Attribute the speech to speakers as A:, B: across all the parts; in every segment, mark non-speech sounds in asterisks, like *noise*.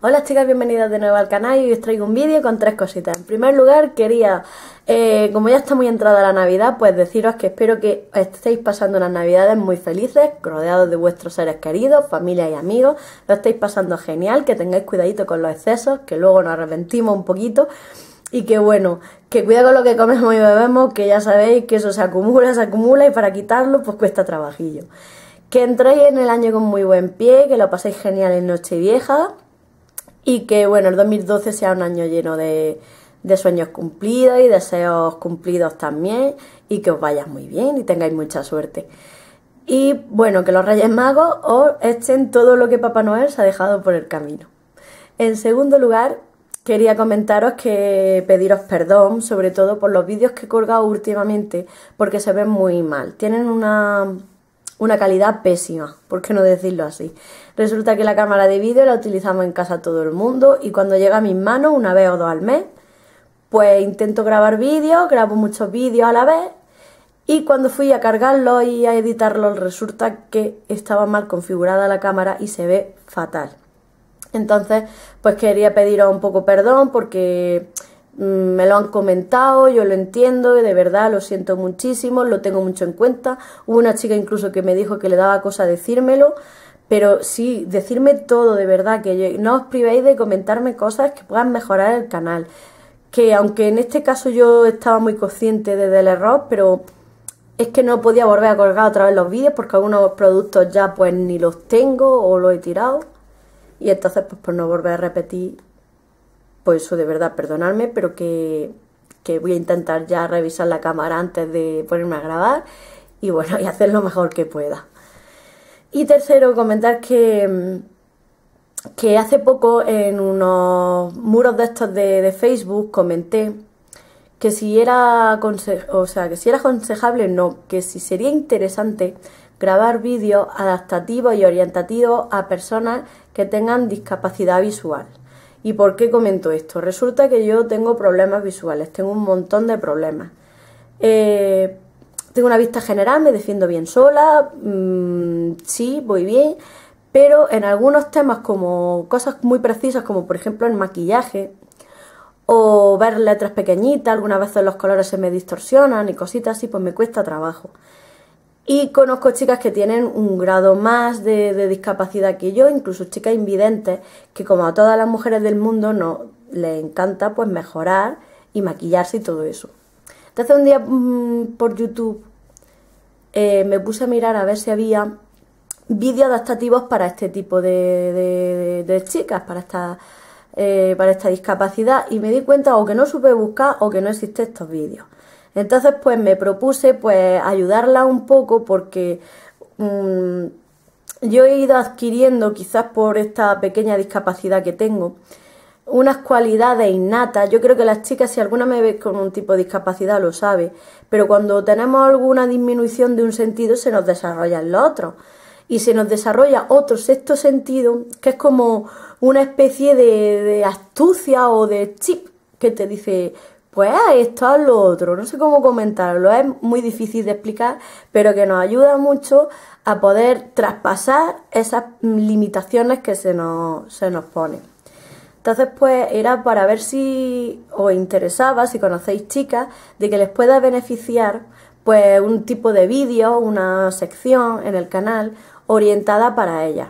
A: Hola chicas, bienvenidas de nuevo al canal y os traigo un vídeo con tres cositas. En primer lugar quería, eh, como ya está muy entrada la Navidad, pues deciros que espero que estéis pasando unas Navidades muy felices, rodeados de vuestros seres queridos, familia y amigos, lo estáis pasando genial, que tengáis cuidadito con los excesos, que luego nos arrepentimos un poquito y que bueno, que cuida con lo que comemos y bebemos, que ya sabéis que eso se acumula, se acumula y para quitarlo pues cuesta trabajillo. Que entréis en el año con muy buen pie, que lo paséis genial en Nochevieja y que bueno, el 2012 sea un año lleno de, sueños cumplidos y deseos cumplidos también y que os vaya muy bien y tengáis mucha suerte. Y bueno, que los Reyes Magos os echen todo lo que Papá Noel se ha dejado por el camino. En segundo lugar, quería comentaros que pediros perdón, sobre todo por los vídeos que he colgado últimamente, porque se ven muy mal. Tienen una una calidad pésima, por qué no decirlo así. Resulta que la cámara de vídeo la utilizamos en casa todo el mundo y cuando llega a mis manos, una vez o dos al mes, pues intento grabar vídeos, grabo muchos vídeos a la vez y cuando fui a cargarlo y a editarlo resulta que estaba mal configurada la cámara y se ve fatal. Entonces, pues quería pediros un poco perdón porque Mm, me lo han comentado, yo lo entiendo de verdad lo siento muchísimo, lo tengo mucho en cuenta. Hubo una chica incluso que me dijo que le daba cosa decírmelo, pero sí, decirme todo de verdad, que no os privéis de comentarme cosas que puedan mejorar el canal. Que aunque en este caso yo estaba muy consciente del error, pero es que no podía volver a colgar otra vez los vídeos porque algunos productos ya pues ni los tengo o los he tirado. Y entonces pues no volver a repetir eso de verdad perdonarme pero que, voy a intentar ya revisar la cámara antes de ponerme a grabar y bueno, y hacer lo mejor que pueda. Y tercero, comentar que, que hace poco en unos muros de estos de, Facebook comenté que si era o sea, que si era aconsejable no, que si sería interesante grabar vídeos adaptativos y orientativos a personas que tengan discapacidad visual. ¿Y por qué comento esto? Resulta que yo tengo problemas visuales, tengo un montón de problemas. Eh, tengo una vista general, me defiendo bien sola, mm, sí, voy bien, pero en algunos temas como cosas muy precisas, como por ejemplo el maquillaje, o ver letras pequeñitas, algunas veces los colores se me distorsionan y cositas así, pues me cuesta trabajo. Y conozco chicas que tienen un grado más de, discapacidad que yo, incluso chicas invidentes, que como a todas las mujeres del mundo no les encanta pues mejorar y maquillarse y todo eso. Entonces un día mm, por YouTube eh, me puse a mirar a ver si había vídeos adaptativos para este tipo de, chicas, para esta, eh, para esta discapacidad, y me di cuenta o que no supe buscar o que no existen estos vídeos. Entonces, pues me propuse pues ayudarla un poco porque mm, yo he ido adquiriendo, quizás por esta pequeña discapacidad que tengo, unas cualidades innatas. Yo creo que las chicas, si alguna me ve con un tipo de discapacidad, lo sabe. Pero cuando tenemos alguna disminución de un sentido, se nos desarrolla el otro. Y se nos desarrolla otro sexto sentido, que es como una especie de astucia o de chip que te dice, pues ah, esto está lo otro, no sé cómo comentarlo, es muy difícil de explicar, pero que nos ayuda mucho a poder traspasar esas limitaciones que se nos, se nos ponen. Entonces, pues era para ver si os interesaba, si conocéis chicas, de que les pueda beneficiar pues un tipo de vídeo, una sección en el canal orientada para ellas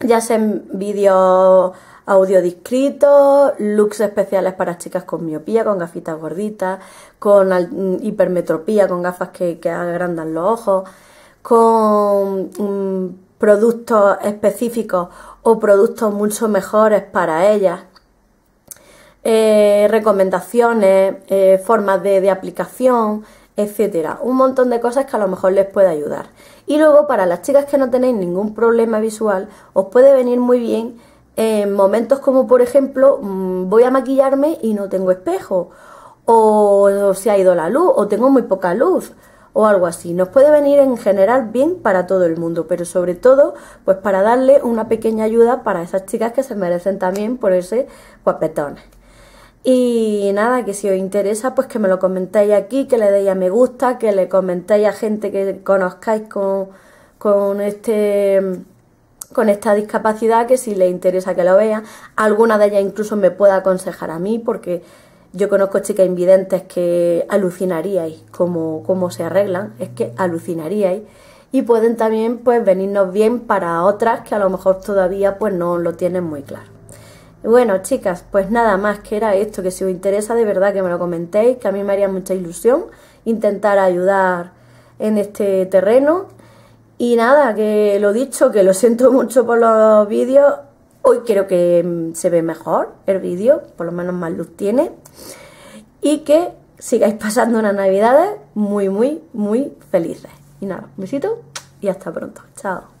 A: ya sean vídeos audio looks especiales para chicas con miopía, con gafitas gorditas, con hipermetropía, con gafas que, agrandan los ojos, con mm, productos específicos o productos mucho mejores para ellas. Eh, recomendaciones, eh, formas de aplicación, etcétera. Un montón de cosas que a lo mejor les puede ayudar. Y luego, para las chicas que no tenéis ningún problema visual, os puede venir muy bien en eh, momentos como, por ejemplo, mm, voy a maquillarme y no tengo espejo, o se ha ido la luz, o tengo muy poca luz o algo así. Nos puede venir en general bien para todo el mundo, pero sobre todo, pues para darle una pequeña ayuda para esas chicas que se merecen también por ese guapetón. Y nada, que si os interesa, pues que me lo comentéis aquí, que le deis a me gusta, que le comentéis a gente que conozcáis con, este con esta discapacidad, que si le interesa que lo vea. Alguna de ellas incluso me pueda aconsejar a mí, porque yo conozco chicas invidentes que alucinaríais cómo, cómo se arreglan, es que alucinaríais. Y pueden también pues venirnos bien para otras que a lo mejor todavía pues no lo tienen muy claro. Bueno, chicas, pues nada más que era esto, que si os interesa de verdad que me lo comentéis, que a mí me haría mucha ilusión intentar ayudar en este terreno. Y nada, que lo dicho, que lo siento *laughs* mucho por los vídeos. Hoy creo que mm, se ve mejor el vídeo, por lo menos más luz tiene. Y que sigáis pasando unas navidades muy, muy, muy felices. Y nada, un besito y hasta pronto. Chao.